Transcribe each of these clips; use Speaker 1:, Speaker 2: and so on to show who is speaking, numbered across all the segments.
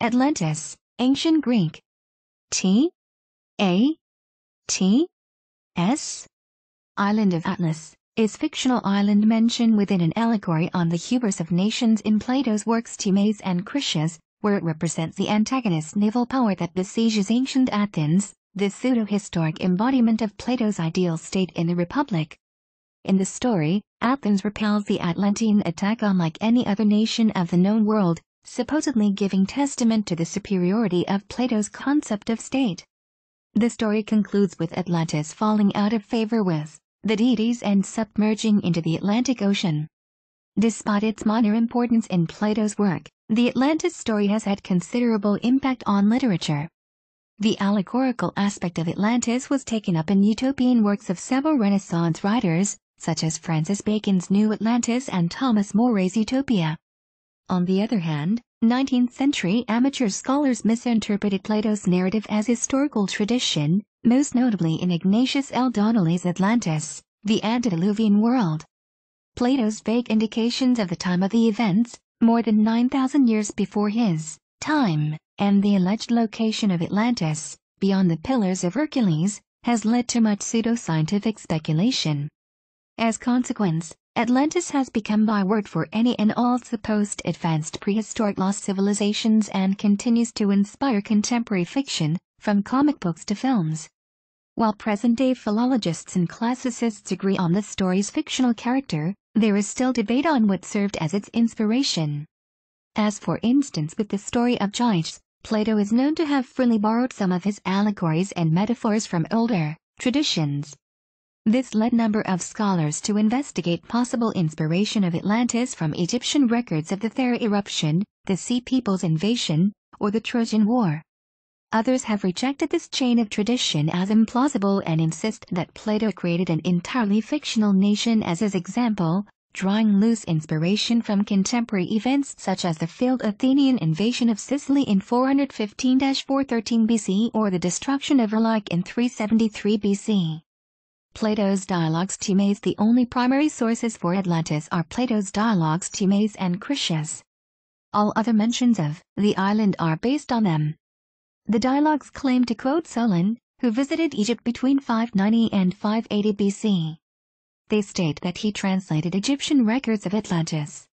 Speaker 1: Atlantis, Ancient Greek. T. A. T. S. Island of Atlas is fictional island mentioned within an allegory on the hubris of nations in Plato's works Timaeus and Critias, where it represents the antagonist naval power that besieges ancient Athens, the pseudo-historic embodiment of Plato's ideal state in the Republic. In the story, Athens repels the Atlantean attack unlike any other nation of the known world, supposedly giving testament to the superiority of Plato's concept of state. The story concludes with Atlantis falling out of favor with the deities and submerging into the Atlantic Ocean. Despite its minor importance in Plato's work, the Atlantis story has had considerable impact on literature. The allegorical aspect of Atlantis was taken up in utopian works of several Renaissance writers, such as Francis Bacon's New Atlantis and Thomas More's Utopia. On the other hand, 19th-century amateur scholars misinterpreted Plato's narrative as historical tradition, most notably in Ignatius L. Donnelly's Atlantis, the antediluvian world. Plato's vague indications of the time of the events, more than 9,000 years before his time, and the alleged location of Atlantis, beyond the Pillars of Hercules, has led to much pseudoscientific speculation. As consequence, Atlantis has become byword for any and all supposed advanced prehistoric lost civilizations and continues to inspire contemporary fiction, from comic books to films. While present-day philologists and classicists agree on the story's fictional character, there is still debate on what served as its inspiration. As for instance with the story of Giants, Plato is known to have freely borrowed some of his allegories and metaphors from older traditions. This led number of scholars to investigate possible inspiration of Atlantis from Egyptian records of the Thera eruption, the Sea People's invasion, or the Trojan War. Others have rejected this chain of tradition as implausible and insist that Plato created an entirely fictional nation as his example, drawing loose inspiration from contemporary events such as the failed Athenian invasion of Sicily in 415-413 BC or the destruction of Erlik in 373 BC. Plato's dialogues Timaeus The only primary sources for Atlantis are Plato's dialogues Timaeus and Critias. All other mentions of the island are based on them. The dialogues claim to quote Solon, who visited Egypt between 590 and 580 BC. They state that he translated Egyptian records of Atlantis.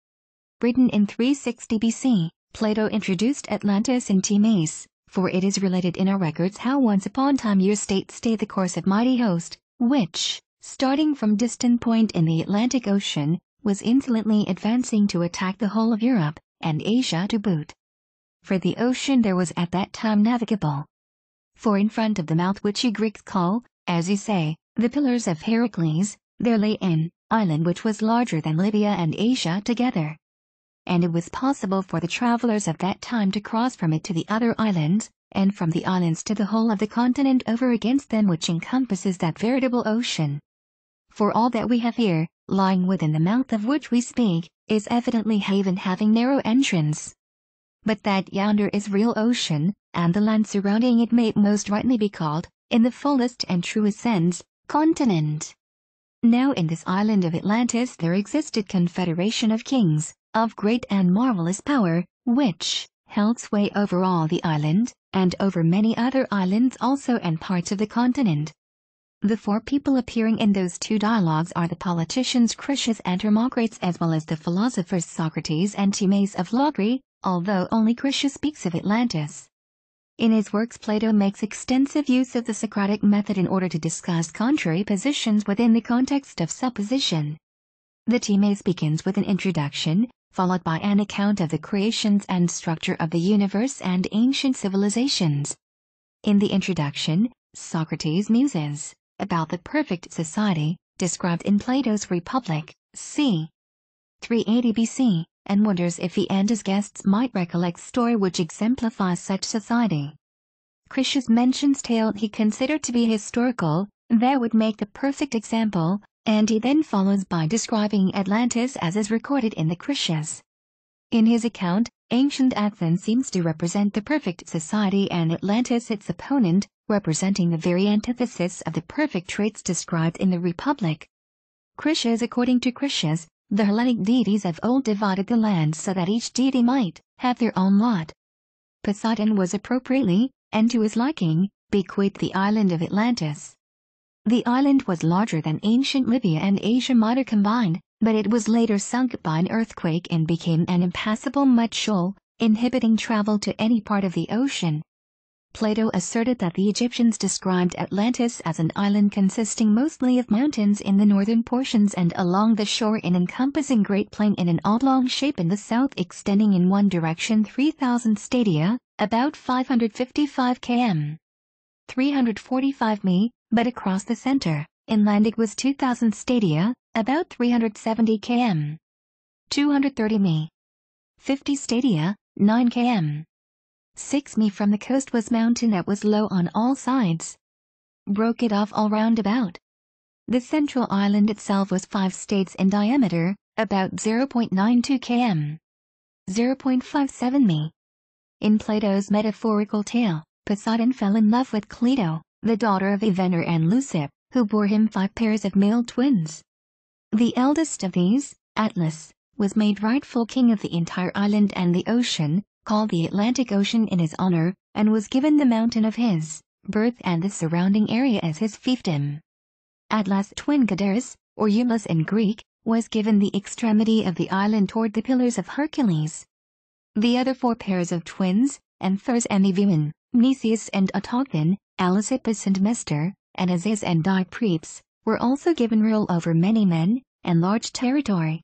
Speaker 1: Written in 360 BC, Plato introduced Atlantis in Timaeus, for it is related in our records how once upon time your state stayed the course of mighty host, which, starting from distant point in the Atlantic Ocean, was insolently advancing to attack the whole of Europe and Asia to boot. For the ocean there was at that time navigable. For in front of the mouth which the Greeks call, as you say, the pillars of Heracles, there lay an island which was larger than Libya and Asia together. And it was possible for the travelers of that time to cross from it to the other islands, and from the islands to the whole of the continent over against them which encompasses that veritable ocean. For all that we have here, lying within the mouth of which we speak, is evidently haven having narrow entrance. But that yonder is real ocean, and the land surrounding it may most rightly be called, in the fullest and truest sense, continent. Now in this island of Atlantis there existed confederation of kings, of great and marvelous power, which held sway over all the island, and over many other islands also and parts of the continent. The four people appearing in those two dialogues are the politicians Critias and Hermocrates as well as the philosophers Socrates and Timaeus of Logri, although only Critias speaks of Atlantis. In his works Plato makes extensive use of the Socratic method in order to discuss contrary positions within the context of supposition. The Timaeus begins with an introduction, followed by an account of the creations and structure of the universe and ancient civilizations. In the introduction, Socrates muses about the perfect society described in Plato's Republic, c. 380 BC, and wonders if he and his guests might recollect story which exemplifies such society. Critias mentions tale he considered to be historical, that would make the perfect example and he then follows by describing Atlantis as is recorded in the Krishas. In his account, ancient Athens seems to represent the perfect society and Atlantis its opponent, representing the very antithesis of the perfect traits described in the Republic. Krishas According to Krishas, the Hellenic deities of old divided the land so that each deity might have their own lot. Poseidon was appropriately, and to his liking, bequeathed the island of Atlantis. The island was larger than ancient Libya and Asia Minor combined, but it was later sunk by an earthquake and became an impassable mud shoal, inhibiting travel to any part of the ocean. Plato asserted that the Egyptians described Atlantis as an island consisting mostly of mountains in the northern portions and along the shore an encompassing great plain in an oblong shape in the south extending in one direction 3,000 stadia, about 555 km. 345 mi, but across the center, inland it was 2,000 stadia, about 370 km. 230 mi. 50 stadia, 9 km. 6 mi from the coast was mountain that was low on all sides. Broke it off all round about. The central island itself was 5 states in diameter, about 0.92 km. 0.57 mi. In Plato's metaphorical tale, Poseidon fell in love with Cleito, the daughter of Evenor and Lucip, who bore him five pairs of male twins. The eldest of these, Atlas, was made rightful king of the entire island and the ocean, called the Atlantic Ocean in his honor, and was given the mountain of his birth and the surrounding area as his fiefdom. Atlas' twin Gadarus, or Eumelus in Greek, was given the extremity of the island toward the Pillars of Hercules. The other four pairs of twins, Anthers and Evimen, Mnesius and Autochthon, Elisippus and Mestor, and Aziz and Dipreps, were also given rule over many men and large territory.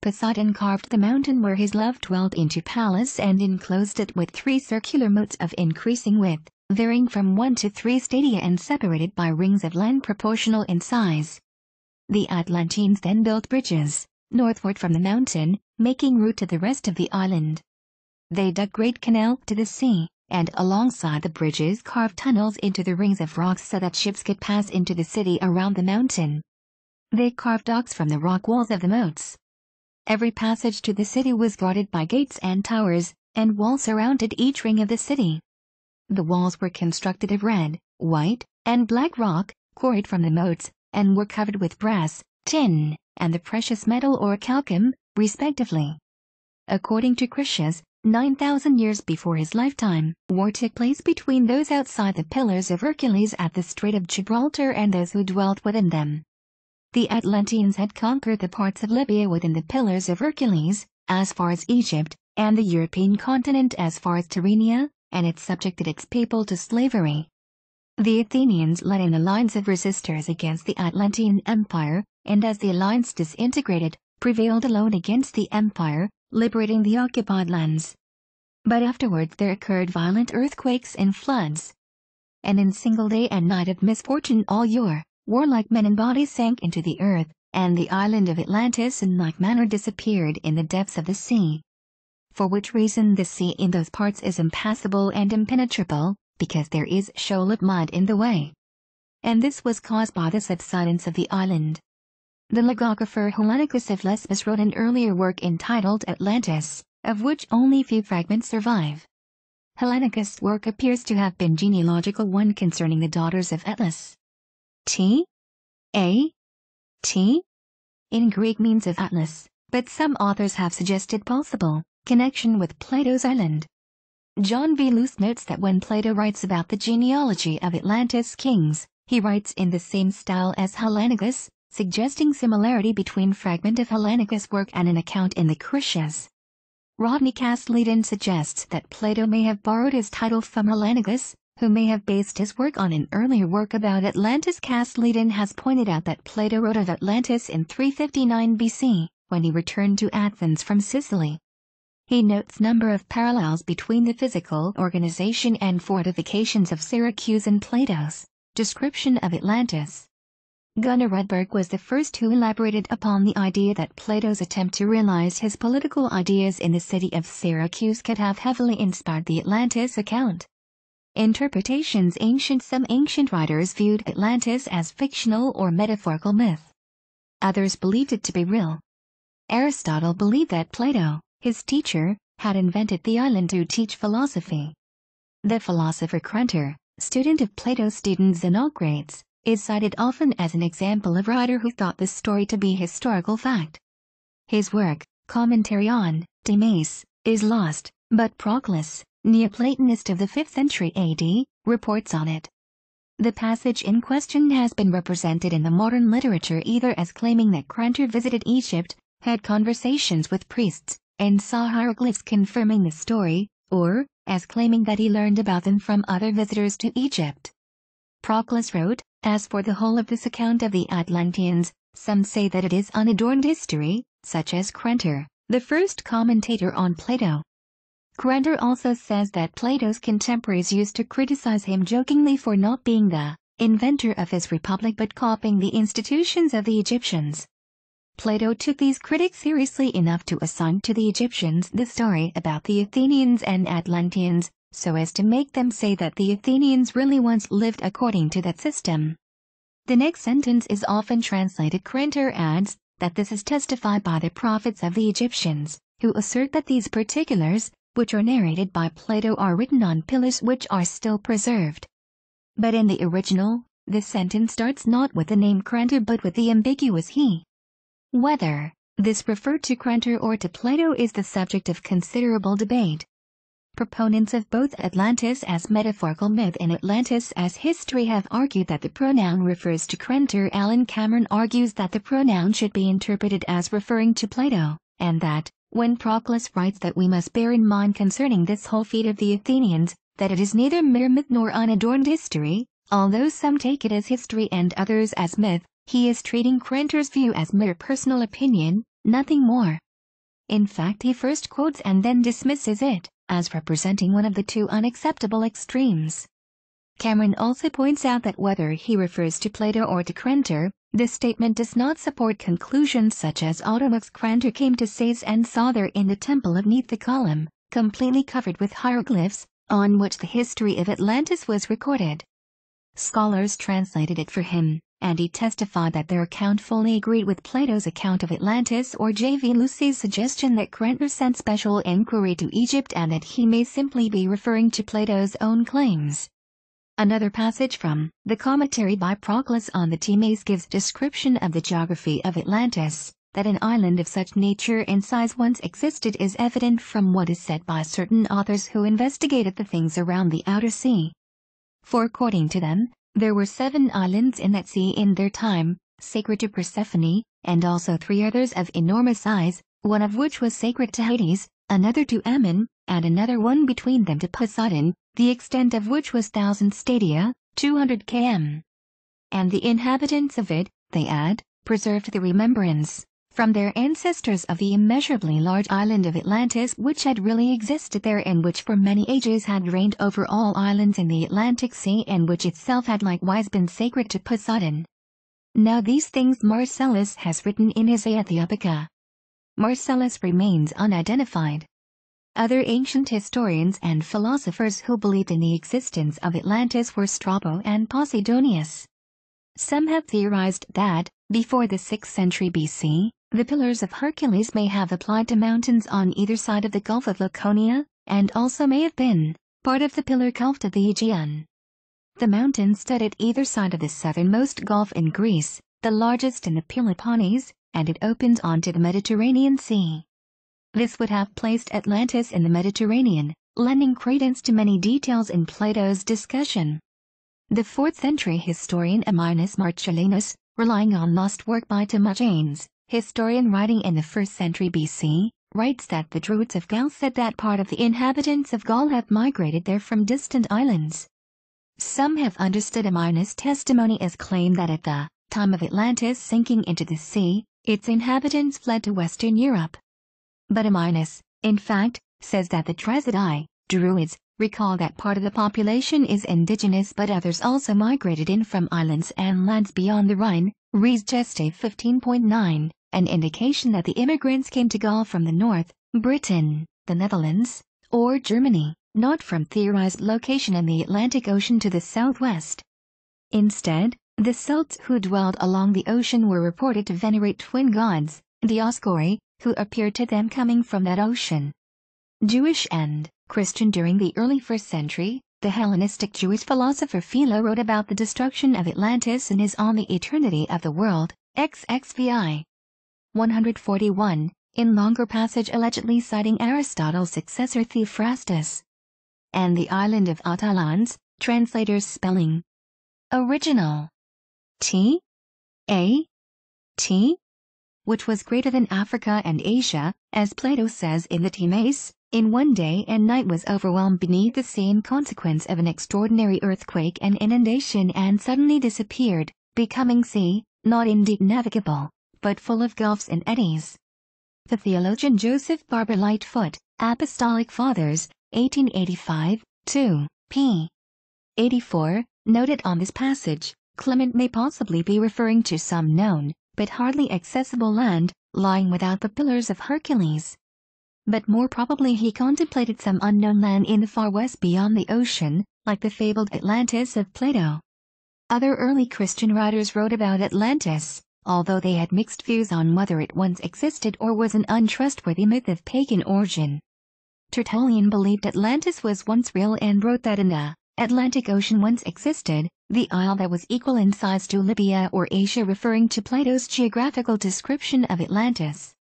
Speaker 1: Poseidon carved the mountain where his love dwelt into palace and enclosed it with three circular moats of increasing width, varying from one to three stadia and separated by rings of land proportional in size. The Atlanteans then built bridges, northward from the mountain, making route to the rest of the island. They dug great canal to the sea, and alongside the bridges carved tunnels into the rings of rocks so that ships could pass into the city around the mountain. They carved docks from the rock walls of the moats. Every passage to the city was guarded by gates and towers, and walls surrounded each ring of the city. The walls were constructed of red, white, and black rock, quarried from the moats, and were covered with brass, tin, and the precious metal or calcum, respectively. According to Critias, 9,000 years before his lifetime. War took place between those outside the Pillars of Hercules at the Strait of Gibraltar and those who dwelt within them. The Atlanteans had conquered the parts of Libya within the Pillars of Hercules, as far as Egypt, and the European continent as far as Tyrrhenia, and it subjected its people to slavery. The Athenians led an alliance of resistors against the Atlantean Empire, and as the alliance disintegrated, prevailed alone against the empire, liberating the occupied lands. But afterwards there occurred violent earthquakes and floods. And in single day and night of misfortune all your warlike men and bodies sank into the earth, and the island of Atlantis in like manner disappeared in the depths of the sea. For which reason the sea in those parts is impassable and impenetrable, because there is shoal of mud in the way. And this was caused by the subsidence of the island. The logographer Hellenicus of Lesbos wrote an earlier work entitled Atlantis, of which only few fragments survive. Hellanicus' work appears to have been genealogical one concerning the daughters of Atlas. T. A. T. In Greek means of Atlas, but some authors have suggested possible connection with Plato's island. John V. Luce notes that when Plato writes about the genealogy of Atlantis kings, he writes in the same style as Hellenicus suggesting similarity between fragment of Hellanicus work and an account in the Critias. Rodney Castleden suggests that Plato may have borrowed his title from Hellanicus, who may have based his work on an earlier work about Atlantis. Castleden has pointed out that Plato wrote of Atlantis in 359 BC, when he returned to Athens from Sicily. He notes number of parallels between the physical organization and fortifications of Syracuse and Plato's description of Atlantis. Gunnar Rudberg was the first who elaborated upon the idea that Plato's attempt to realize his political ideas in the city of Syracuse could have heavily inspired the Atlantis account. Interpretations ancient Some ancient writers viewed Atlantis as fictional or metaphorical myth. Others believed it to be real. Aristotle believed that Plato, his teacher, had invented the island to teach philosophy. The philosopher Crunter, student of Plato's student Xenocrates, is cited often as an example of writer who thought this story to be historical fact. His work, Commentary on Timaeus, is lost, but Proclus, Neoplatonist of the 5th century AD, reports on it. The passage in question has been represented in the modern literature either as claiming that Cranter visited Egypt, had conversations with priests, and saw hieroglyphs confirming the story, or, as claiming that he learned about them from other visitors to Egypt. Proclus wrote, as for the whole of this account of the Atlanteans, some say that it is unadorned history, such as Crenter, the first commentator on Plato. Crenter also says that Plato's contemporaries used to criticize him jokingly for not being the inventor of his republic but copying the institutions of the Egyptians. Plato took these critics seriously enough to assign to the Egyptians the story about the Athenians and Atlanteans, so as to make them say that the Athenians really once lived according to that system. The next sentence is often translated Krenter adds that this is testified by the prophets of the Egyptians, who assert that these particulars, which are narrated by Plato, are written on pillars which are still preserved. But in the original, this sentence starts not with the name Krenter but with the ambiguous he. Whether this referred to Krenter or to Plato is the subject of considerable debate. Proponents of both Atlantis as metaphorical myth and Atlantis as history have argued that the pronoun refers to Krenter. Alan Cameron argues that the pronoun should be interpreted as referring to Plato, and that, when Proclus writes that we must bear in mind concerning this whole feat of the Athenians, that it is neither mere myth nor unadorned history, although some take it as history and others as myth, he is treating Krenter's view as mere personal opinion, nothing more. In fact he first quotes and then dismisses it as representing one of the two unacceptable extremes. Cameron also points out that whether he refers to Plato or to Crenter, this statement does not support conclusions such as Autolus Crenter came to Sais and saw there in the temple of Neith the column, completely covered with hieroglyphs, on which the history of Atlantis was recorded. Scholars translated it for him, and he testified that their account fully agreed with Plato's account of Atlantis or J.V. Lucy's suggestion that Krentner sent special inquiry to Egypt and that he may simply be referring to Plato's own claims. Another passage from the commentary by Proclus on the Timaeus gives description of the geography of Atlantis, that an island of such nature and size once existed is evident from what is said by certain authors who investigated the things around the outer sea. For according to them, there were seven islands in that sea in their time, sacred to Persephone, and also three others of enormous size, one of which was sacred to Hades, another to Ammon, and another one between them to Poseidon, the extent of which was 1,000 stadia, 200 km. And the inhabitants of it, they add, preserved the remembrance, from their ancestors of the immeasurably large island of Atlantis which had really existed there and which for many ages had reigned over all islands in the Atlantic Sea and which itself had likewise been sacred to Poseidon. Now these things Marcellus has written in his Aethiopica. Marcellus remains unidentified. Other ancient historians and philosophers who believed in the existence of Atlantis were Strabo and Posidonius. Some have theorized that, before the 6th century BC, the Pillars of Hercules may have applied to mountains on either side of the Gulf of Laconia, and also may have been part of the Pillar Cult of the Aegean. The mountains stood at either side of the southernmost gulf in Greece, the largest in the Peloponnese, and it opened onto the Mediterranean Sea. This would have placed Atlantis in the Mediterranean, lending credence to many details in Plato's discussion. The 4th century historian Ammianus Marcellinus, relying on lost work by Timagenes, historian writing in the 1st century BC, writes that the Druids of Gaul said that part of the inhabitants of Gaul have migrated there from distant islands. Some have understood Aminus' testimony as claim that at the time of Atlantis sinking into the sea, its inhabitants fled to Western Europe. But Aminus, in fact, says that the Trezidai, Druids, recall that part of the population is indigenous but others also migrated in from islands and lands beyond the Rhine, Rees Geste 15.9 an indication that the immigrants came to Gaul from the north, Britain, the Netherlands, or Germany, not from theorized location in the Atlantic Ocean to the southwest. Instead, the Celts who dwelled along the ocean were reported to venerate twin gods, the who appeared to them coming from that ocean. Jewish and Christian during the early first century, the Hellenistic Jewish philosopher Philo wrote about the destruction of Atlantis in his On the Eternity of the World, XXVI. 141, in longer passage allegedly citing Aristotle's successor Theophrastus, and the island of Atalans, translator's spelling. Original. T. A. T. Which was greater than Africa and Asia, as Plato says in the Timaeus, in one day and night was overwhelmed beneath the sea in consequence of an extraordinary earthquake and inundation and suddenly disappeared, becoming sea, not indeed navigable but full of gulfs and eddies. The theologian Joseph Barber Lightfoot, Apostolic Fathers, 1885, 2, p. 84, noted on this passage, Clement may possibly be referring to some known, but hardly accessible land, lying without the Pillars of Hercules. But more probably he contemplated some unknown land in the far west beyond the ocean, like the fabled Atlantis of Plato. Other early Christian writers wrote about Atlantis, although they had mixed views on whether it once existed or was an untrustworthy myth of pagan origin. Tertullian believed Atlantis was once real and wrote that in the Atlantic Ocean once existed, the isle that was equal in size to Libya or Asia referring to Plato's geographical description of Atlantis.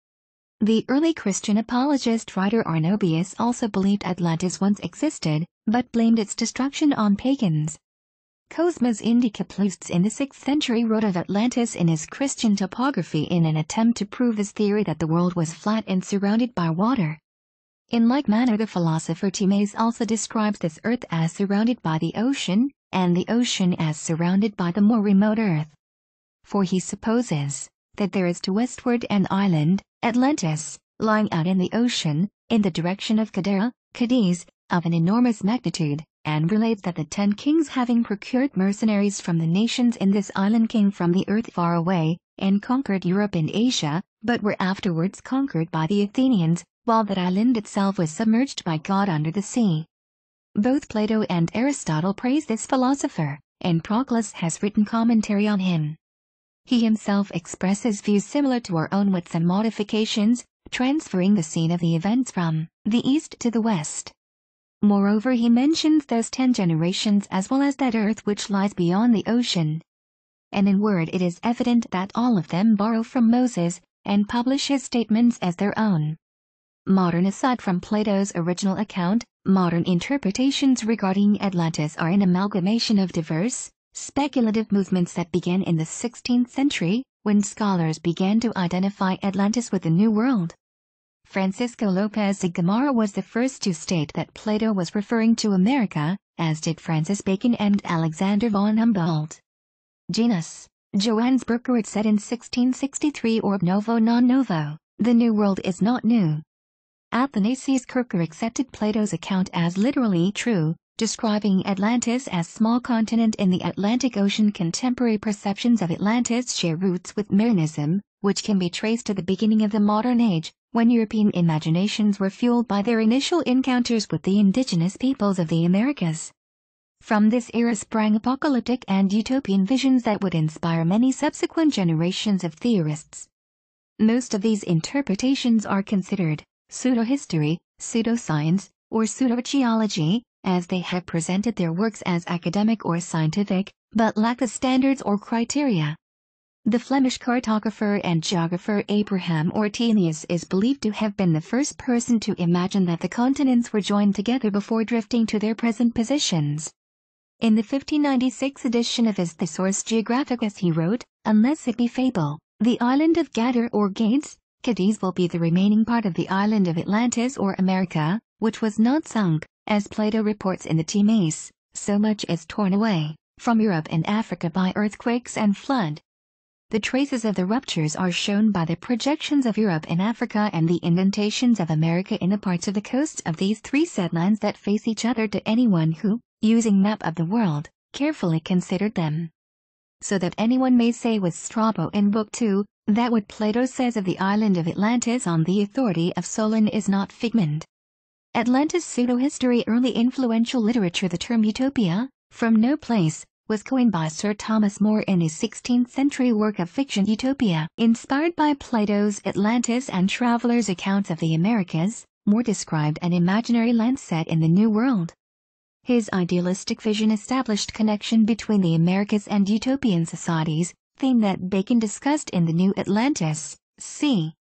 Speaker 1: The early Christian apologist writer Arnobius also believed Atlantis once existed, but blamed its destruction on pagans, Cosmas Indicaplustes in the 6th century wrote of Atlantis in his Christian topography in an attempt to prove his theory that the world was flat and surrounded by water. In like manner the philosopher Timaeus also describes this earth as surrounded by the ocean, and the ocean as surrounded by the more remote earth. For he supposes that there is to westward an island, Atlantis, lying out in the ocean, in the direction of Cadera, Cadiz, of an enormous magnitude, and relate that the ten kings having procured mercenaries from the nations in this island came from the earth far away, and conquered Europe and Asia, but were afterwards conquered by the Athenians, while that island itself was submerged by God under the sea. Both Plato and Aristotle praise this philosopher, and Proclus has written commentary on him. He himself expresses views similar to our own with some modifications, transferring the scene of the events from the east to the west. Moreover he mentions those ten generations as well as that earth which lies beyond the ocean. And in word it is evident that all of them borrow from Moses and publish his statements as their own. Modern aside from Plato's original account, modern interpretations regarding Atlantis are an amalgamation of diverse, speculative movements that began in the 16th century when scholars began to identify Atlantis with the New World. Francisco Lopez de Gamara was the first to state that Plato was referring to America, as did Francis Bacon and Alexander von Humboldt. Genus, Johannes Berkowitz said in 1663 Orb novo non novo, the New World is not new. Athanasius Kircher accepted Plato's account as literally true, describing Atlantis as small continent in the Atlantic Ocean. Contemporary perceptions of Atlantis share roots with Marinism, which can be traced to the beginning of the modern age, when European imaginations were fueled by their initial encounters with the indigenous peoples of the Americas. From this era sprang apocalyptic and utopian visions that would inspire many subsequent generations of theorists. Most of these interpretations are considered pseudohistory, pseudoscience, or pseudogeology, as they have presented their works as academic or scientific, but lack the standards or criteria the Flemish cartographer and geographer Abraham Ortelius is believed to have been the first person to imagine that the continents were joined together before drifting to their present positions. In the 1596 edition of his Thesaurus Geographicus he wrote, Unless it be fable, the island of Gadar or Gades, Cadiz will be the remaining part of the island of Atlantis or America, which was not sunk, as Plato reports in the Timaeus, so much is torn away from Europe and Africa by earthquakes and flood. The traces of the ruptures are shown by the projections of Europe and Africa and the indentations of America in the parts of the coasts of these three set lines that face each other to anyone who, using map of the world, carefully considered them. So that anyone may say with Strabo in Book 2, that what Plato says of the island of Atlantis on the authority of Solon is not figment. Atlantis pseudo-history early influential literature the term utopia, from no place, was coined by Sir Thomas More in his 16th century work of fiction Utopia. Inspired by Plato's Atlantis and travelers' accounts of the Americas, More described an imaginary land set in the New World. His idealistic vision established connection between the Americas and utopian societies, theme that Bacon discussed in the New Atlantis, c.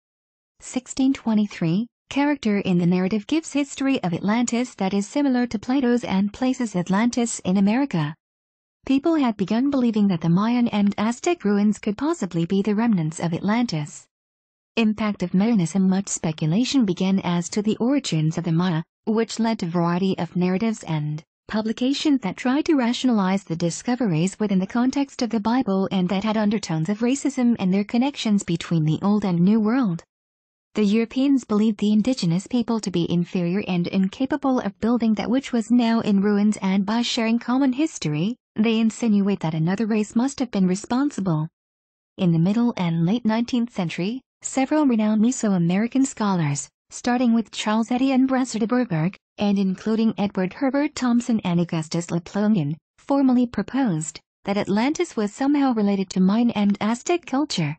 Speaker 1: 1623. Character in the narrative gives history of Atlantis that is similar to Plato's and places Atlantis in America people had begun believing that the Mayan and Aztec ruins could possibly be the remnants of Atlantis. Impact of Mayanism Much speculation began as to the origins of the Maya, which led to a variety of narratives and publications that tried to rationalize the discoveries within the context of the Bible and that had undertones of racism and their connections between the Old and New World. The Europeans believed the indigenous people to be inferior and incapable of building that which was now in ruins and by sharing common history, they insinuate that another race must have been responsible. In the middle and late 19th century, several renowned Mesoamerican scholars, starting with Charles Eddy and Brezdeberg, and including Edward Herbert Thompson and Augustus Laplonian, formally proposed that Atlantis was somehow related to Mayan and Aztec culture.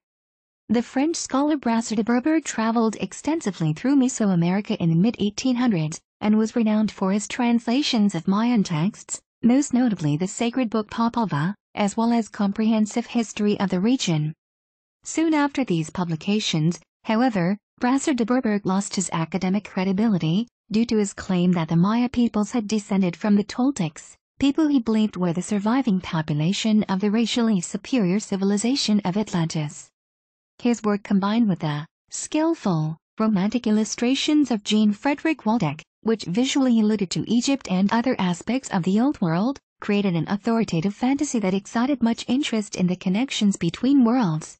Speaker 1: The French scholar de Brezdeberg traveled extensively through Mesoamerica in the mid-1800s and was renowned for his translations of Mayan texts, most notably the sacred book Popova, as well as comprehensive history of the region. Soon after these publications, however, Brasser de Bourbourg lost his academic credibility due to his claim that the Maya peoples had descended from the Toltecs, people he believed were the surviving population of the racially superior civilization of Atlantis. His work combined with the skillful, romantic illustrations of Jean Frederick Waldeck which visually alluded to Egypt and other aspects of the Old World, created an authoritative fantasy that excited much interest in the connections between worlds.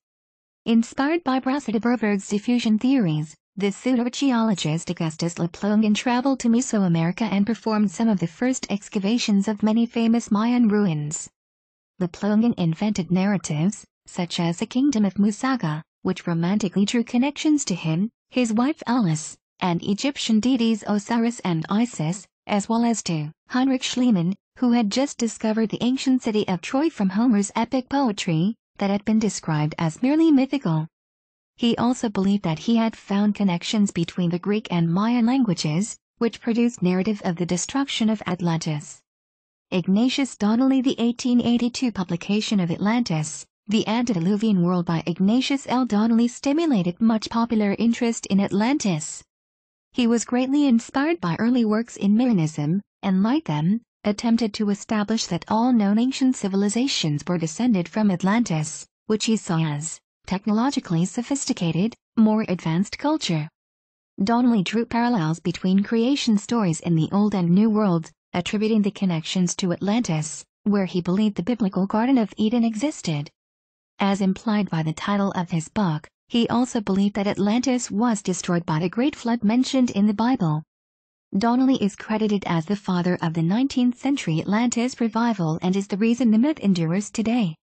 Speaker 1: Inspired by de Berberg's diffusion theories, the pseudo geologist Augustus Plongeon traveled to Mesoamerica and performed some of the first excavations of many famous Mayan ruins. Plongeon invented narratives, such as the kingdom of Musaga, which romantically drew connections to him, his wife Alice, and Egyptian deities Osiris and Isis, as well as to Heinrich Schliemann, who had just discovered the ancient city of Troy from Homer's epic poetry that had been described as merely mythical. He also believed that he had found connections between the Greek and Mayan languages, which produced narrative of the destruction of Atlantis. Ignatius Donnelly The 1882 publication of Atlantis, The Antediluvian World by Ignatius L. Donnelly stimulated much popular interest in Atlantis, he was greatly inspired by early works in Myrrhanism, and like them, attempted to establish that all known ancient civilizations were descended from Atlantis, which he saw as technologically sophisticated, more advanced culture. Donnelly drew parallels between creation stories in the Old and New Worlds, attributing the connections to Atlantis, where he believed the biblical Garden of Eden existed. As implied by the title of his book, he also believed that Atlantis was destroyed by the great flood mentioned in the Bible. Donnelly is credited as the father of the 19th century Atlantis revival and is the reason the myth endures today.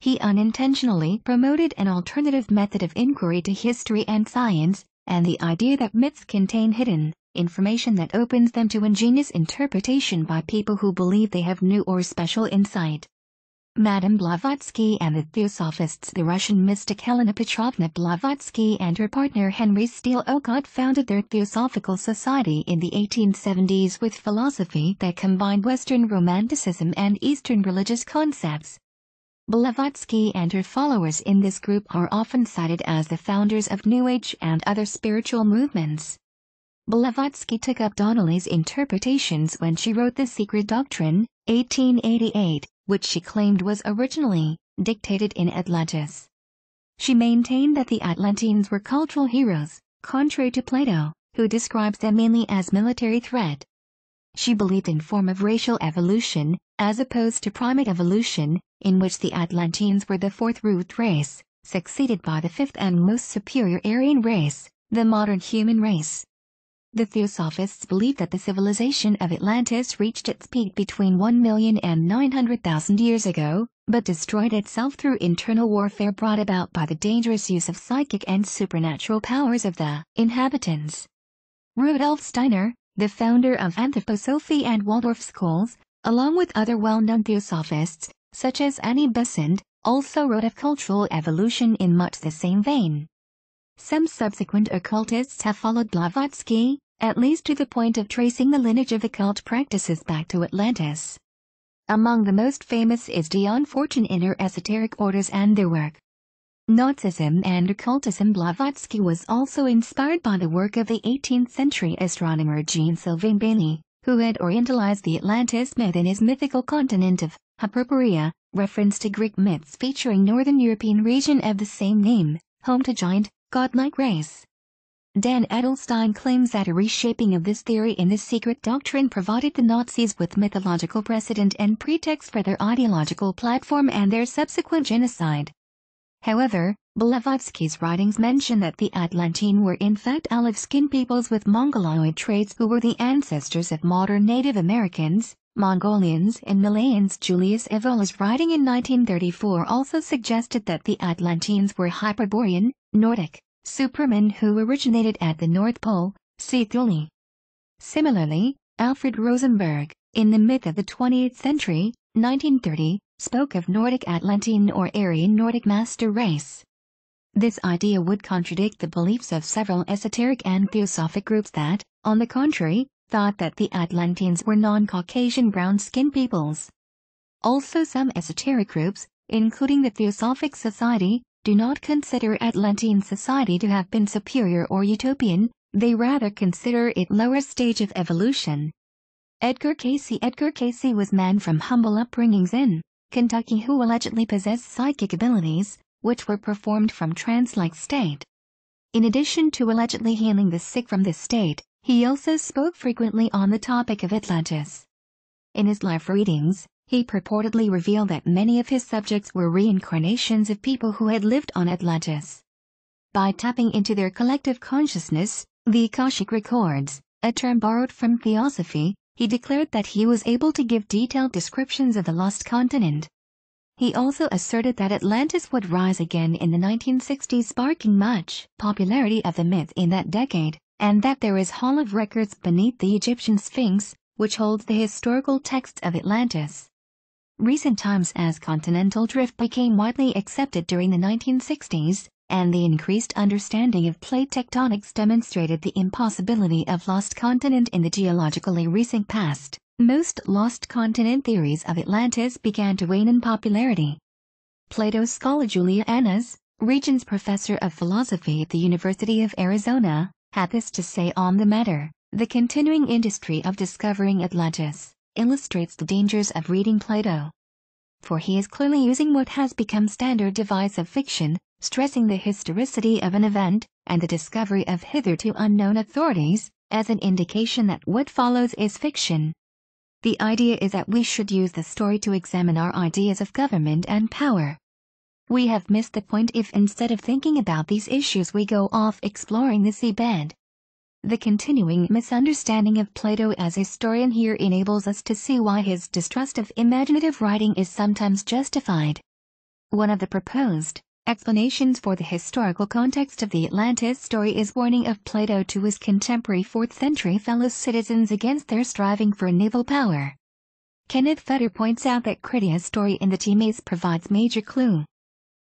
Speaker 1: He unintentionally promoted an alternative method of inquiry to history and science, and the idea that myths contain hidden information that opens them to ingenious interpretation by people who believe they have new or special insight. Madame Blavatsky and the Theosophists The Russian mystic Helena Petrovna Blavatsky and her partner Henry Steele Olcott founded their Theosophical Society in the 1870s with philosophy that combined Western Romanticism and Eastern religious concepts. Blavatsky and her followers in this group are often cited as the founders of New Age and other spiritual movements. Blavatsky took up Donnelly's interpretations when she wrote The Secret Doctrine, 1888 which she claimed was originally dictated in Atlantis. She maintained that the Atlanteans were cultural heroes, contrary to Plato, who describes them mainly as military threat. She believed in form of racial evolution, as opposed to primate evolution, in which the Atlanteans were the fourth root race, succeeded by the fifth and most superior Aryan race, the modern human race. The Theosophists believe that the civilization of Atlantis reached its peak between 1 million and 900,000 years ago, but destroyed itself through internal warfare brought about by the dangerous use of psychic and supernatural powers of the inhabitants. Rudolf Steiner, the founder of Anthroposophy and Waldorf schools, along with other well-known theosophists, such as Annie Besant, also wrote of cultural evolution in much the same vein. Some subsequent occultists have followed Blavatsky, at least to the point of tracing the lineage of occult practices back to Atlantis. Among the most famous is Dion Fortune in her esoteric orders and their work. Nazism and occultism Blavatsky was also inspired by the work of the 18th-century astronomer Jean-Sylvain Bailey, who had orientalized the Atlantis myth in his mythical continent of Hyperborea, reference to Greek myths featuring northern European region of the same name, home to giant, godlike race. Dan Edelstein claims that a reshaping of this theory in this secret doctrine provided the Nazis with mythological precedent and pretext for their ideological platform and their subsequent genocide. However, Blavatsky's writings mention that the Atlantine were in fact olive skinned peoples with Mongoloid traits who were the ancestors of modern Native Americans, Mongolians and Malayans Julius Evola's writing in 1934 also suggested that the Atlanteans were Hyperborean, Nordic, Superman who originated at the North Pole, see Thule. Similarly, Alfred Rosenberg, in the myth of the 20th century, 1930, spoke of Nordic Atlantean or Aryan Nordic master race. This idea would contradict the beliefs of several esoteric and theosophic groups that, on the contrary, thought that the Atlanteans were non-Caucasian brown-skinned peoples. Also some esoteric groups, including the Theosophic Society, do not consider Atlantean society to have been superior or utopian, they rather consider it lower stage of evolution. Edgar Casey Edgar Casey was man from humble upbringings in Kentucky who allegedly possessed psychic abilities, which were performed from trance-like state. In addition to allegedly healing the sick from this state, he also spoke frequently on the topic of Atlantis. In his life readings, he purportedly revealed that many of his subjects were reincarnations of people who had lived on Atlantis. By tapping into their collective consciousness, the Akashic records, a term borrowed from theosophy, he declared that he was able to give detailed descriptions of the lost continent. He also asserted that Atlantis would rise again in the 1960s sparking much popularity of the myth in that decade, and that there is Hall of Records beneath the Egyptian Sphinx, which holds the historical texts of Atlantis recent times as continental drift became widely accepted during the 1960s, and the increased understanding of plate tectonics demonstrated the impossibility of lost continent in the geologically recent past, most lost continent theories of Atlantis began to wane in popularity. Plato's scholar Julia Annas, Regents Professor of Philosophy at the University of Arizona, had this to say on the matter, the continuing industry of discovering Atlantis illustrates the dangers of reading Plato. For he is clearly using what has become standard device of fiction, stressing the historicity of an event and the discovery of hitherto unknown authorities as an indication that what follows is fiction. The idea is that we should use the story to examine our ideas of government and power. We have missed the point if instead of thinking about these issues we go off exploring the seabed, the continuing misunderstanding of Plato as historian here enables us to see why his distrust of imaginative writing is sometimes justified. One of the proposed explanations for the historical context of the Atlantis story is warning of Plato to his contemporary 4th century fellow citizens against their striving for naval power. Kenneth Fetter points out that Critia's story in the Timaeus provides major clue.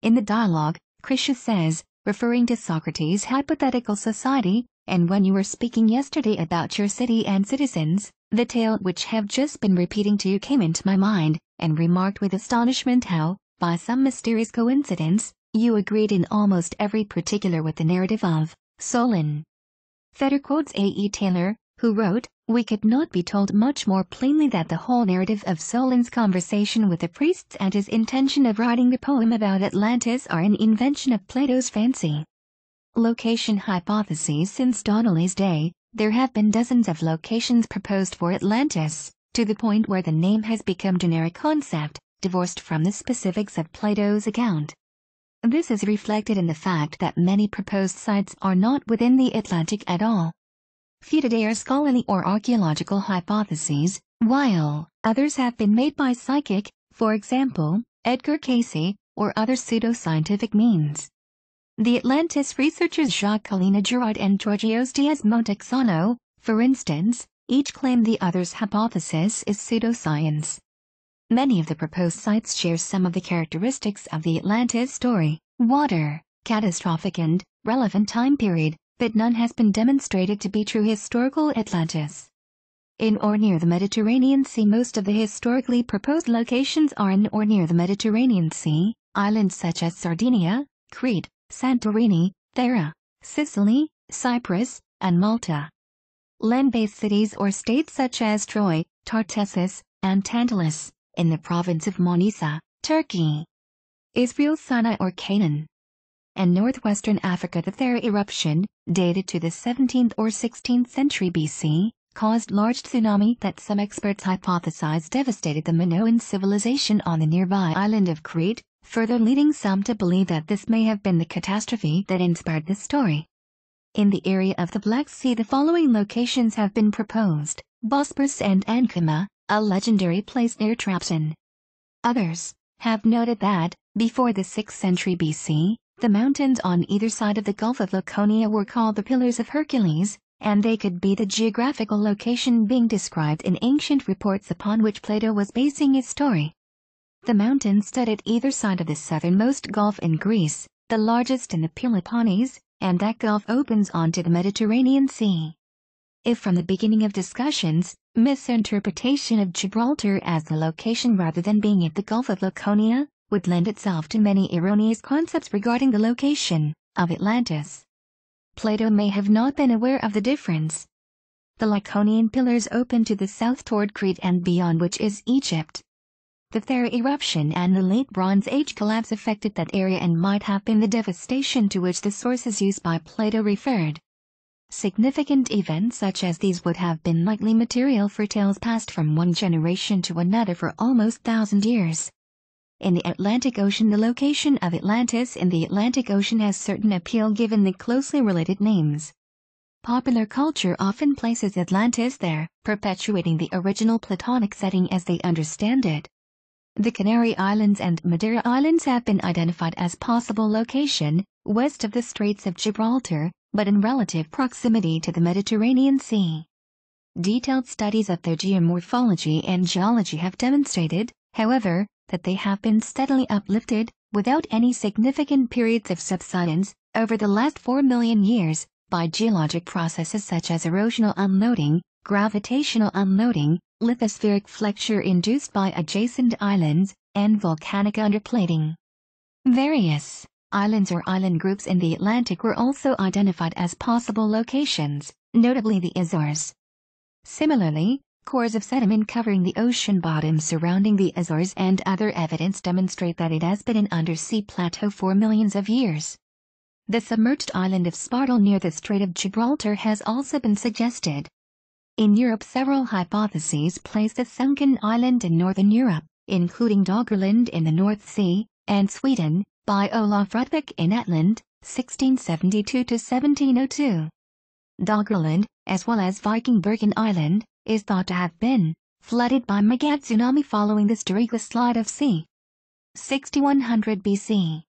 Speaker 1: In the dialogue, Critias says, referring to Socrates' hypothetical society, and when you were speaking yesterday about your city and citizens, the tale which have just been repeating to you came into my mind, and remarked with astonishment how, by some mysterious coincidence, you agreed in almost every particular with the narrative of Solon. Fetter quotes A. E. Taylor, who wrote, we could not be told much more plainly that the whole narrative of Solon's conversation with the priests and his intention of writing the poem about Atlantis are an invention of Plato's fancy. Location hypotheses Since Donnelly's day, there have been dozens of locations proposed for Atlantis, to the point where the name has become generic concept, divorced from the specifics of Plato's account. This is reflected in the fact that many proposed sites are not within the Atlantic at all. Fetidae are scholarly or archaeological hypotheses, while others have been made by psychic, for example, Edgar Casey, or other pseudoscientific means. The Atlantis researchers Jacques Colina Girard and Georgios Diaz Montexano, for instance, each claim the other's hypothesis is pseudoscience. Many of the proposed sites share some of the characteristics of the Atlantis story water, catastrophic and relevant time period, but none has been demonstrated to be true historical Atlantis. In or near the Mediterranean Sea most of the historically proposed locations are in or near the Mediterranean Sea, islands such as Sardinia, Crete, Santorini, Thera, Sicily, Cyprus, and Malta. Land-based cities or states such as Troy, Tartessus, and Tantalus, in the province of Monisa, Turkey. Israel Sinai, or Canaan, and northwestern Africa. Their eruption, dated to the 17th or 16th century BC, caused large tsunami that some experts hypothesize devastated the Minoan civilization on the nearby island of Crete, further leading some to believe that this may have been the catastrophe that inspired this story. In the area of the Black Sea the following locations have been proposed, Bosporus and Ankama, a legendary place near Trapton. Others have noted that, before the 6th century BC, the mountains on either side of the Gulf of Laconia were called the Pillars of Hercules, and they could be the geographical location being described in ancient reports upon which Plato was basing his story. The mountains stood at either side of the southernmost gulf in Greece, the largest in the Peloponnese, and that gulf opens onto the Mediterranean Sea. If from the beginning of discussions, misinterpretation of Gibraltar as the location rather than being at the Gulf of Laconia, would lend itself to many erroneous concepts regarding the location of Atlantis. Plato may have not been aware of the difference. The Lyconian pillars open to the south toward Crete and beyond which is Egypt. The Thera eruption and the late Bronze Age collapse affected that area and might have been the devastation to which the sources used by Plato referred. Significant events such as these would have been likely material for tales passed from one generation to another for almost thousand years. In the Atlantic Ocean, the location of Atlantis in the Atlantic Ocean has certain appeal given the closely related names. Popular culture often places Atlantis there, perpetuating the original Platonic setting as they understand it. The Canary Islands and Madeira Islands have been identified as possible location, west of the Straits of Gibraltar, but in relative proximity to the Mediterranean Sea. Detailed studies of their geomorphology and geology have demonstrated, however, that they have been steadily uplifted, without any significant periods of subsidence, over the last 4 million years, by geologic processes such as erosional unloading, gravitational unloading, lithospheric flexure induced by adjacent islands, and volcanic underplating. Various islands or island groups in the Atlantic were also identified as possible locations, notably the Azores. Similarly, Cores of sediment covering the ocean bottom surrounding the Azores and other evidence demonstrate that it has been an undersea plateau for millions of years. The submerged island of Spartal near the Strait of Gibraltar has also been suggested. In Europe, several hypotheses place the sunken island in northern Europe, including Doggerland in the North Sea, and Sweden, by Olaf Rudbeck in Atland, 1672 to 1702. Doggerland, as well as Vikingbergen Island, is thought to have been flooded by mega tsunami following the Storygla slide of sea, 6100 BC.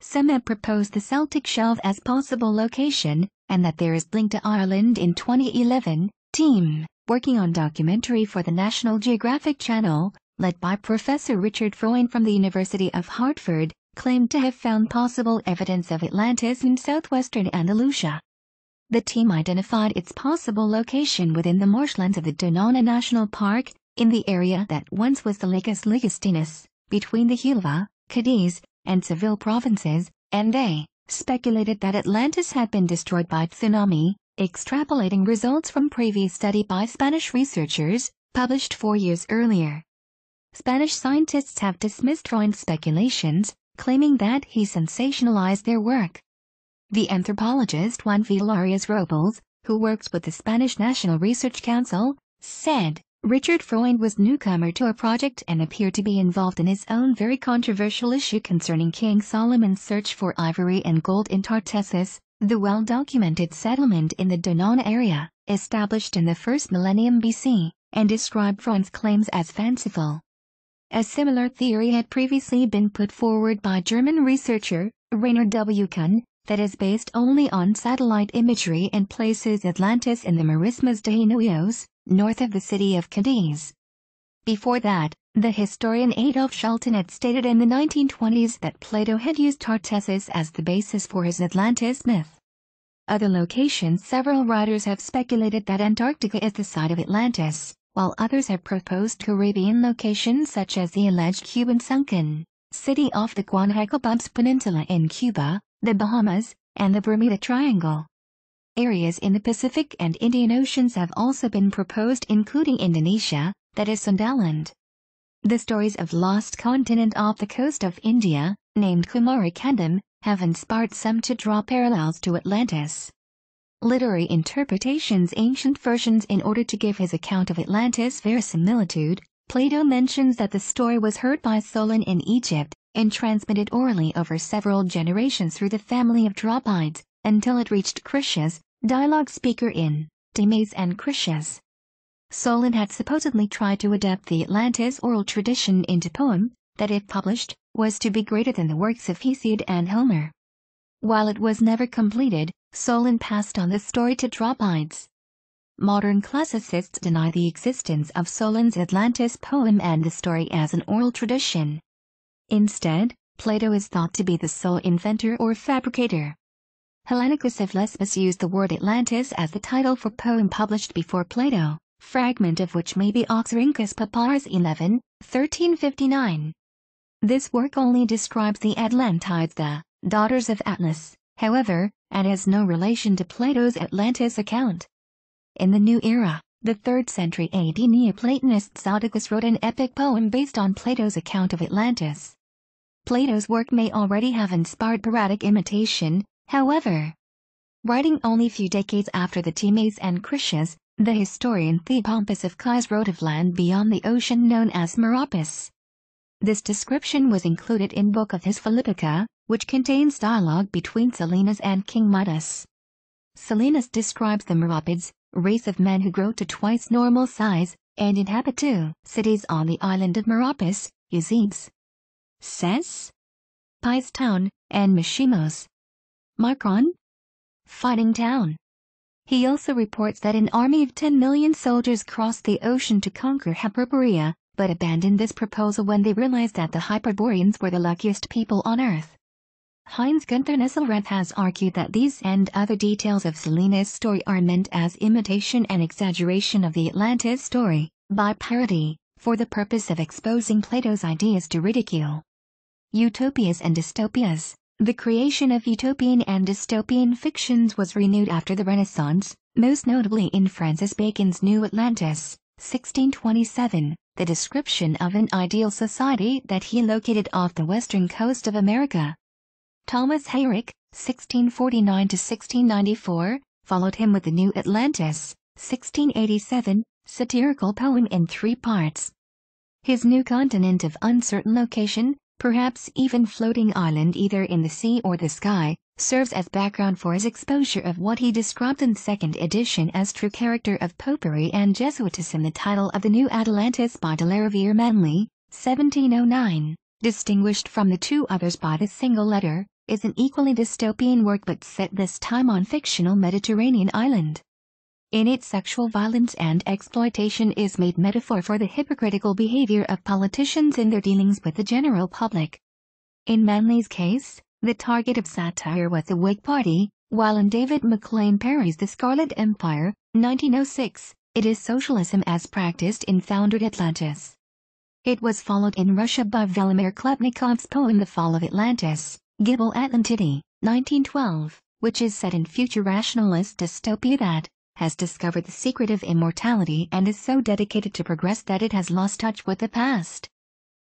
Speaker 1: Some have proposed the Celtic Shelf as possible location, and that there is link to Ireland in 2011. Team, working on documentary for the National Geographic Channel, led by Professor Richard Freund from the University of Hartford, claimed to have found possible evidence of Atlantis in southwestern Andalusia the team identified its possible location within the marshlands of the Donana National Park, in the area that once was the Lagos Ligustinus, between the Huelva, Cadiz, and Seville provinces, and they speculated that Atlantis had been destroyed by tsunami, extrapolating results from previous study by Spanish researchers, published four years earlier. Spanish scientists have dismissed Freund's speculations, claiming that he sensationalized their work. The anthropologist Juan Villarias Robles, who works with the Spanish National Research Council, said, Richard Freund was newcomer to a project and appeared to be involved in his own very controversial issue concerning King Solomon's search for ivory and gold in Tartessus, the well-documented settlement in the Donon area, established in the first millennium BC, and described Freund's claims as fanciful. A similar theory had previously been put forward by German researcher Rainer W. Kuhn, that is based only on satellite imagery and places Atlantis in the Marismas de Hinuyos, north of the city of Cadiz. Before that, the historian Adolf Shelton had stated in the 1920s that Plato had used Tartessus as the basis for his Atlantis myth. Other locations Several writers have speculated that Antarctica is the site of Atlantis, while others have proposed Caribbean locations such as the alleged Cuban sunken city off the Guanacabups Peninsula in Cuba, the Bahamas, and the Bermuda Triangle. Areas in the Pacific and Indian Oceans have also been proposed including Indonesia, that is Sundaland. The stories of lost continent off the coast of India, named Kumari Kandam, have inspired some to draw parallels to Atlantis. Literary interpretations Ancient versions In order to give his account of Atlantis verisimilitude, Plato mentions that the story was heard by Solon in Egypt, and transmitted orally over several generations through the family of dropides until it reached Krishas, dialogue speaker in Demes and Krishas. Solon had supposedly tried to adapt the Atlantis oral tradition into poem that if published was to be greater than the works of Hesiod and Homer. While it was never completed, Solon passed on the story to Dropides. Modern classicists deny the existence of Solon's Atlantis poem and the story as an oral tradition. Instead, Plato is thought to be the sole inventor or fabricator. Hellenicus of Lesbos used the word Atlantis as the title for poem published before Plato, fragment of which may be Oxyrhynchus Papyrus 11, 1359. This work only describes the Atlantides the daughters of Atlas, however, and has no relation to Plato's Atlantis account. In the New Era, the 3rd century AD Neoplatonist Zodicus wrote an epic poem based on Plato's account of Atlantis. Plato's work may already have inspired piratic imitation, however. Writing only a few decades after the Timaeus and Critias, the historian Theopompus of Chios wrote of land beyond the ocean known as Meropis. This description was included in Book of his Philippica, which contains dialogue between Salinas and King Midas. Salinas describes the Meropids, race of men who grow to twice normal size, and inhabit two cities on the island of Meropis, Eusenes, Ses, Pi's Town, and Mishima's. Marcon, fighting town. He also reports that an army of 10 million soldiers crossed the ocean to conquer Hyperborea, but abandoned this proposal when they realized that the Hyperboreans were the luckiest people on Earth. Heinz Gunther Nesselrath has argued that these and other details of Selena's story are meant as imitation and exaggeration of the Atlantis story, by parody, for the purpose of exposing Plato's ideas to ridicule. Utopias and Dystopias. The creation of utopian and dystopian fictions was renewed after the Renaissance, most notably in Francis Bacon's New Atlantis, 1627, the description of an ideal society that he located off the western coast of America. Thomas Hayrick, 1649 1694, followed him with the New Atlantis, 1687, satirical poem in three parts. His new continent of uncertain location, perhaps even floating island either in the sea or the sky, serves as background for his exposure of what he described in second edition as true character of popery and Jesuitism the title of the New Atlantis by De La Delarevere Manley, 1709, distinguished from the two others by the single letter, is an equally dystopian work but set this time on fictional Mediterranean island. In it sexual violence and exploitation is made metaphor for the hypocritical behavior of politicians in their dealings with the general public. In Manley's case, the target of satire was the Whig Party, while in David McLean Perry's The Scarlet Empire, 1906, it is socialism as practiced in founded Atlantis. It was followed in Russia by Vladimir Klepnikov's poem The Fall of Atlantis, Gibel Atlantidi, 1912, which is set in future rationalist dystopia that, has discovered the secret of immortality and is so dedicated to progress that it has lost touch with the past.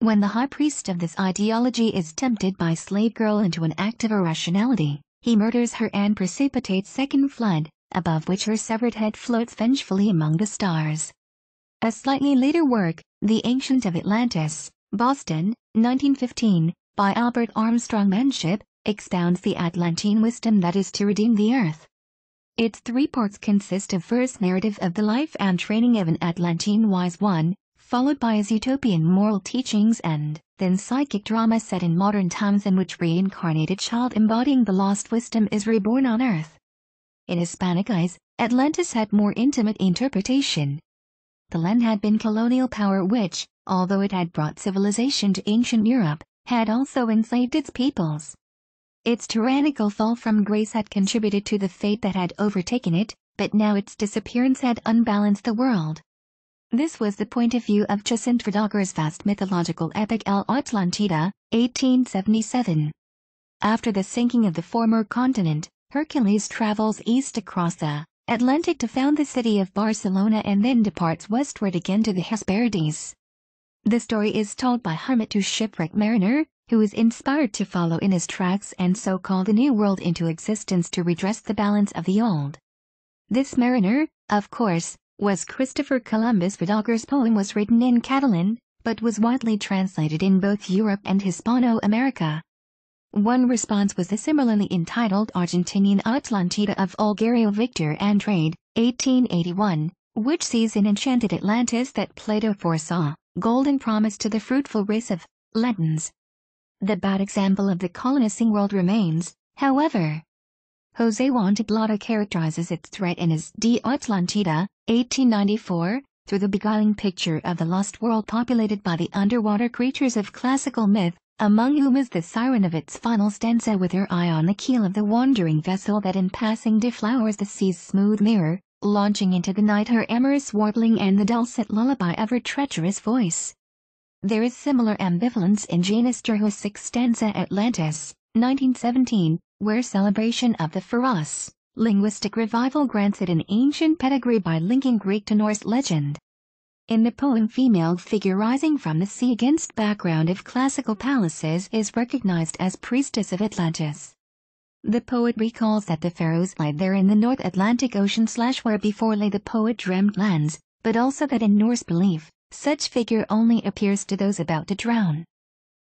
Speaker 1: When the high priest of this ideology is tempted by slave girl into an act of irrationality, he murders her and precipitates second flood, above which her severed head floats vengefully among the stars. A slightly later work, The Ancient of Atlantis, Boston, 1915, by Albert Armstrong Manship, expounds the Atlantean wisdom that is to redeem the earth. Its three parts consist of first narrative of the life and training of an Atlantean wise one, followed by his utopian moral teachings and then psychic drama set in modern times in which reincarnated child embodying the lost wisdom is reborn on earth. In Hispanic eyes, Atlantis had more intimate interpretation. The land had been colonial power which, although it had brought civilization to ancient Europe, had also enslaved its peoples. Its tyrannical fall from grace had contributed to the fate that had overtaken it, but now its disappearance had unbalanced the world. This was the point of view of Jacinthe vast mythological epic El Atlantida, 1877. After the sinking of the former continent, Hercules travels east across the Atlantic to found the city of Barcelona and then departs westward again to the Hesperides. The story is told by hermit to shipwrecked mariner, who was inspired to follow in his tracks and so call the new world into existence to redress the balance of the old. This mariner, of course, was Christopher Columbus Vidalger's poem was written in Catalan, but was widely translated in both Europe and Hispano-America. One response was the similarly entitled Argentinian Atlantida of Olgario Victor Andrade, 1881, which sees an enchanted Atlantis that Plato foresaw, golden promise to the fruitful race of Latins. The bad example of the colonizing world remains, however. Jose Juan Tablada characterizes its threat in his De Atlantida, 1894, through the beguiling picture of the lost world populated by the underwater creatures of classical myth, among whom is the siren of its final stanza with her eye on the keel of the wandering vessel that in passing deflowers the sea's smooth mirror, launching into the night her amorous warbling and the dulcet lullaby of her treacherous voice. There is similar ambivalence in Janus Drew's *Extensa Atlantis, 1917, where celebration of the Pharos, linguistic revival grants it an ancient pedigree by linking Greek to Norse legend. In the poem female figure rising from the sea against background of classical palaces is recognized as priestess of Atlantis. The poet recalls that the pharaohs lie there in the North Atlantic Ocean slash where before lay the poet dreamed lands, but also that in Norse belief, such figure only appears to those about to drown.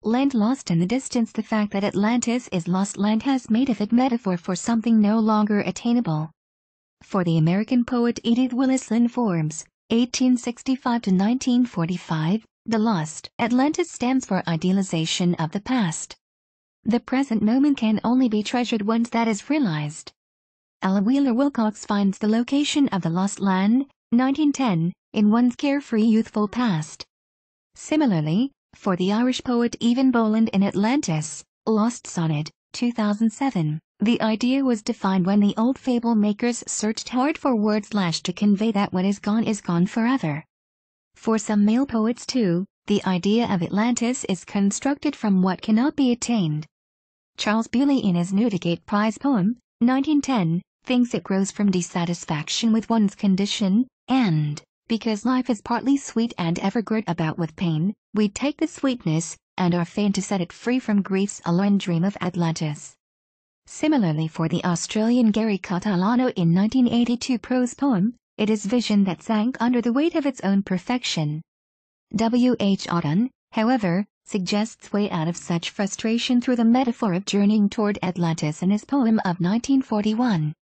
Speaker 1: Land lost in the distance The fact that Atlantis is lost land has made of it metaphor for something no longer attainable. For the American poet Edith Willis in 1865 to 1945, the lost Atlantis stands for idealization of the past. The present moment can only be treasured once that is realized. Ella Wheeler Wilcox finds the location of the lost land, 1910, in one's carefree youthful past. Similarly, for the Irish poet Evan Boland in Atlantis, Lost Sonnet, 2007, the idea was defined when the old fable makers searched hard for words slash to convey that what is gone is gone forever. For some male poets too, the idea of Atlantis is constructed from what cannot be attained. Charles Bewley in his Newdigate Prize poem, 1910, thinks it grows from dissatisfaction with one's condition, and because life is partly sweet and ever about with pain, we take the sweetness, and are fain to set it free from grief's alluring dream of Atlantis. Similarly for the Australian Gary Catalano in 1982 prose poem, it is vision that sank under the weight of its own perfection. W. H. Auden, however, suggests way out of such frustration through the metaphor of journeying toward Atlantis in his poem of 1941.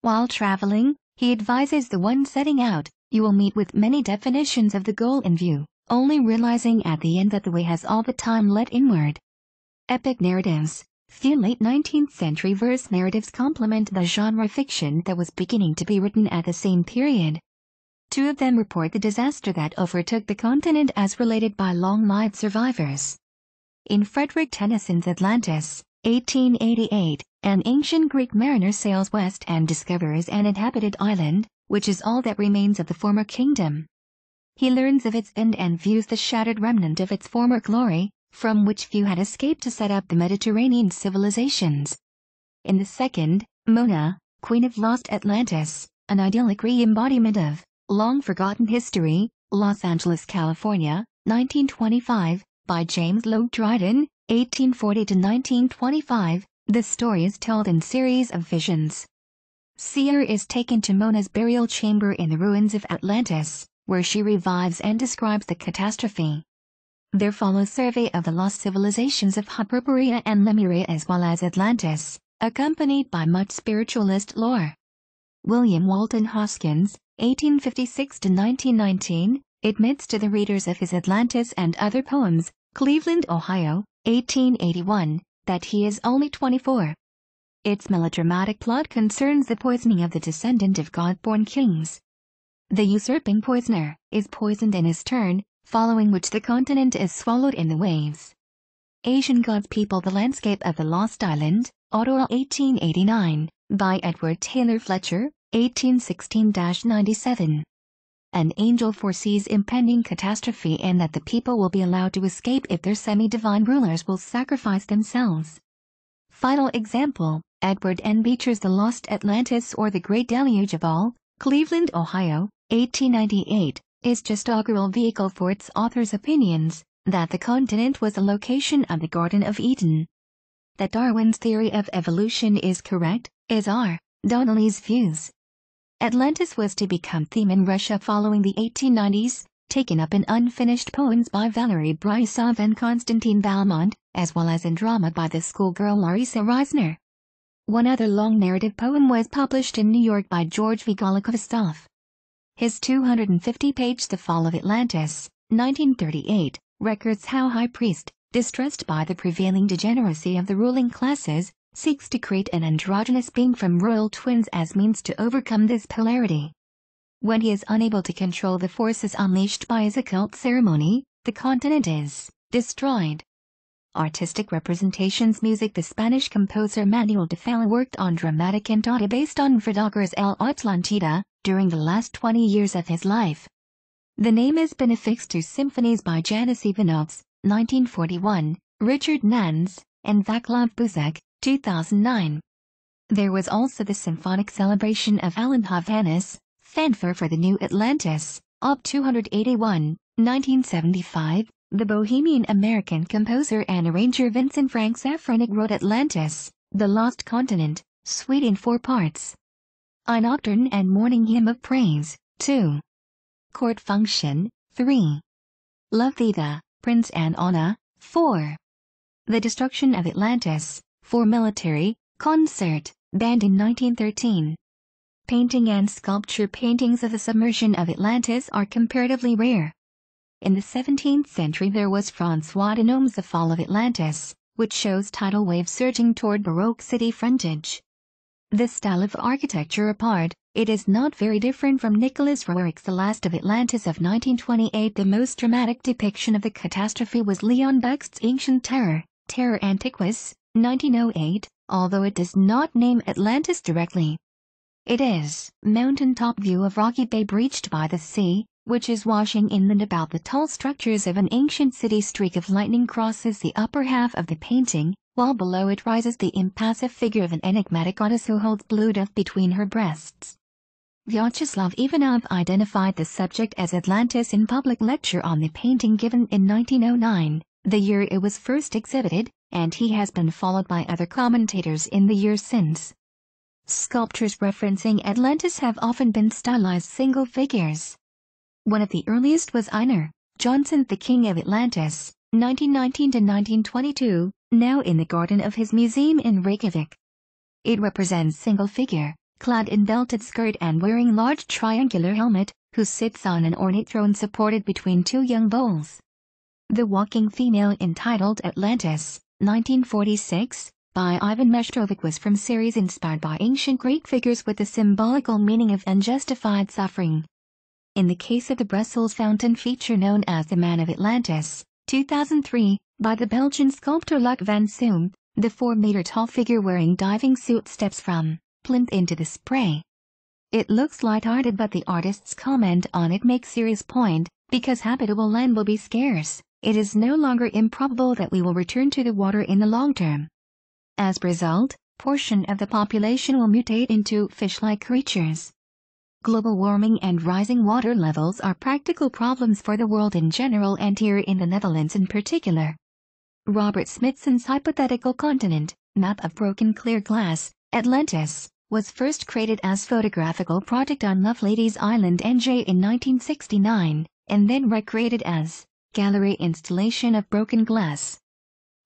Speaker 1: While traveling, he advises the one setting out you will meet with many definitions of the goal in view, only realizing at the end that the way has all the time led inward. Epic narratives. Few late 19th century verse narratives complement the genre fiction that was beginning to be written at the same period. Two of them report the disaster that overtook the continent as related by long lived survivors. In Frederick Tennyson's Atlantis, 1888, an ancient Greek mariner sails west and discovers an inhabited island, which is all that remains of the former kingdom. He learns of its end and views the shattered remnant of its former glory, from which few had escaped to set up the Mediterranean civilizations. In the second, Mona, Queen of Lost Atlantis, an idyllic re-embodiment of long-forgotten history, Los Angeles, California, 1925, by James Lowe Dryden, 1840 to 1925, The story is told in series of visions, Seer is taken to Mona's burial chamber in the ruins of Atlantis, where she revives and describes the catastrophe. There follows survey of the lost civilizations of Hyperborea and Lemuria as well as Atlantis, accompanied by much spiritualist lore. William Walton Hoskins, 1856 to 1919, admits to the readers of his Atlantis and Other Poems, Cleveland, Ohio, 1881, that he is only 24. Its melodramatic plot concerns the poisoning of the descendant of God-born kings. The usurping poisoner is poisoned in his turn, following which the continent is swallowed in the waves. Asian Gods People the Landscape of the Lost Island, Ottawa 1889, by Edward Taylor Fletcher, 1816-97. An angel foresees impending catastrophe and that the people will be allowed to escape if their semi-divine rulers will sacrifice themselves. Final example, Edward N. Beecher's The Lost Atlantis or The Great Deluge of All, Cleveland, Ohio, 1898, is just augural vehicle for its author's opinions that the continent was the location of the Garden of Eden. That Darwin's theory of evolution is correct is R. Donnelly's views. Atlantis was to become theme in Russia following the 1890s, taken up in unfinished poems by Valery Brysov and Konstantin Valmont, as well as in drama by the schoolgirl Larisa Reisner. One other long narrative poem was published in New York by George V. Golikovstov. His 250-page The Fall of Atlantis, 1938, records how High Priest, distressed by the prevailing degeneracy of the ruling classes, seeks to create an androgynous being from royal twins as means to overcome this polarity. When he is unable to control the forces unleashed by his occult ceremony, the continent is destroyed. Artistic representations music The Spanish composer Manuel de Falla worked on dramatic cantata based on Verdaguer's El Atlantida during the last 20 years of his life. The name has been affixed to symphonies by Janis Ivanovs, 1941, Richard Nans, and Vaclav Buzek, 2009. There was also the symphonic celebration of Alan Havanas, Fanfare for the New Atlantis, Op. 281, 1975, the Bohemian-American composer and arranger Vincent Frank Safranik wrote Atlantis, The Lost Continent, Suite in four parts. A Nocturne and Morning Hymn of Praise, 2. Court Function, 3. Love the, Prince and Anna, 4. The Destruction of Atlantis, for Military, Concert, Band in 1913. Painting and sculpture paintings of the submersion of Atlantis are comparatively rare. In the 17th century there was Francois Denôme's The Fall of Atlantis, which shows tidal waves surging toward Baroque city frontage. This style of architecture apart, it is not very different from Nicholas Roerich's The Last of Atlantis of 1928. The most dramatic depiction of the catastrophe was Leon Beck's Ancient Terror, Terror Antiquus, 1908, although it does not name Atlantis directly. It is mountaintop view of rocky bay breached by the sea, which is washing inland about the tall structures of an ancient city streak of lightning crosses the upper half of the painting, while below it rises the impassive figure of an enigmatic goddess who holds blue dove between her breasts. Vyacheslav Ivanov identified the subject as Atlantis in public lecture on the painting given in 1909, the year it was first exhibited, and he has been followed by other commentators in the years since. Sculptures referencing Atlantis have often been stylized single figures, one of the earliest was Einar Johnson, the King of Atlantis, 1919 1922, now in the garden of his museum in Reykjavik. It represents single figure, clad in belted skirt and wearing large triangular helmet, who sits on an ornate throne supported between two young bulls. The Walking Female entitled Atlantis, 1946, by Ivan Mestrovic was from series inspired by ancient Greek figures with the symbolical meaning of unjustified suffering in the case of the Brussels fountain feature known as the Man of Atlantis, 2003, by the Belgian sculptor Luc van Soom, the 4-meter-tall figure wearing diving suit steps from plinth into the spray. It looks light-hearted but the artist's comment on it makes serious point, because habitable land will be scarce, it is no longer improbable that we will return to the water in the long term. As a result, portion of the population will mutate into fish-like creatures, Global warming and rising water levels are practical problems for the world in general and here in the Netherlands in particular. Robert Smithson's hypothetical continent, map of broken clear glass, Atlantis, was first created as photographical project on Love Ladies Island NJ in 1969, and then recreated as gallery installation of broken glass.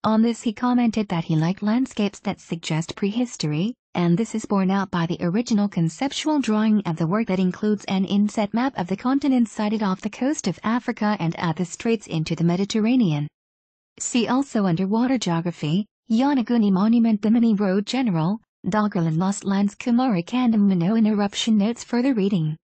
Speaker 1: On this he commented that he liked landscapes that suggest prehistory, and this is borne out by the original conceptual drawing of the work that includes an inset map of the continents sighted off the coast of Africa and at the straits into the Mediterranean. See also Underwater Geography, Yanaguni Monument Mini Road General, Doggerland Lost Lands Kumari Kandam Minoan Eruption Notes Further reading